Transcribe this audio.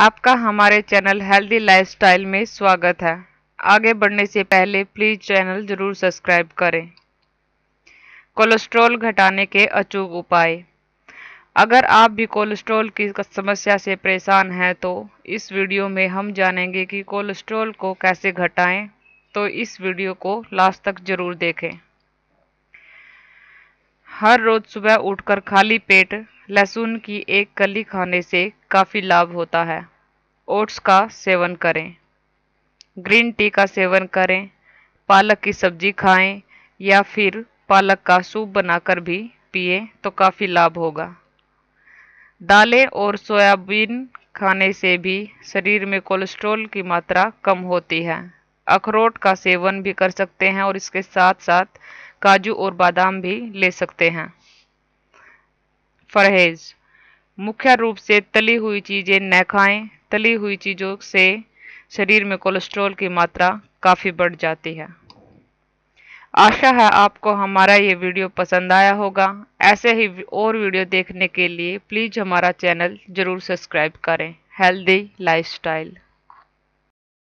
आपका हमारे channel healthy lifestyle में स्वागत है आगे बढ़ने से पहले प्लीज़ चैनल ज़रूर सब्सक्राइब करें कोलेस्ट्रॉल घटाने के अचूक उपाय अगर आप भी कोलेस्ट्रॉल की समस्या से परेशान हैं तो इस वीडियो में हम जानेंगे कि कोलेस्ट्रॉल को कैसे घटाएं तो इस वीडियो को लास्ट तक ज़रूर देखें हर रोज सुबह उठकर खाली पेट लहसुन की एक कली खाने से काफ़ी लाभ होता है ओट्स का सेवन करें ग्रीन टी का सेवन करें पालक की सब्जी खाएं या फिर पालक का सूप बनाकर भी पिए तो काफ़ी लाभ होगा दालें और सोयाबीन खाने से भी शरीर में कोलेस्ट्रॉल की मात्रा कम होती है अखरोट का सेवन भी कर सकते हैं और इसके साथ साथ काजू और बादाम भी ले सकते हैं फरहेज मुख्य रूप से तली हुई चीज़ें न खाएं तली हुई चीज़ों से शरीर में कोलेस्ट्रॉल की मात्रा काफ़ी बढ़ जाती है आशा है आपको हमारा ये वीडियो पसंद आया होगा ऐसे ही और वीडियो देखने के लिए प्लीज़ हमारा चैनल ज़रूर सब्सक्राइब करें हेल्दी लाइफस्टाइल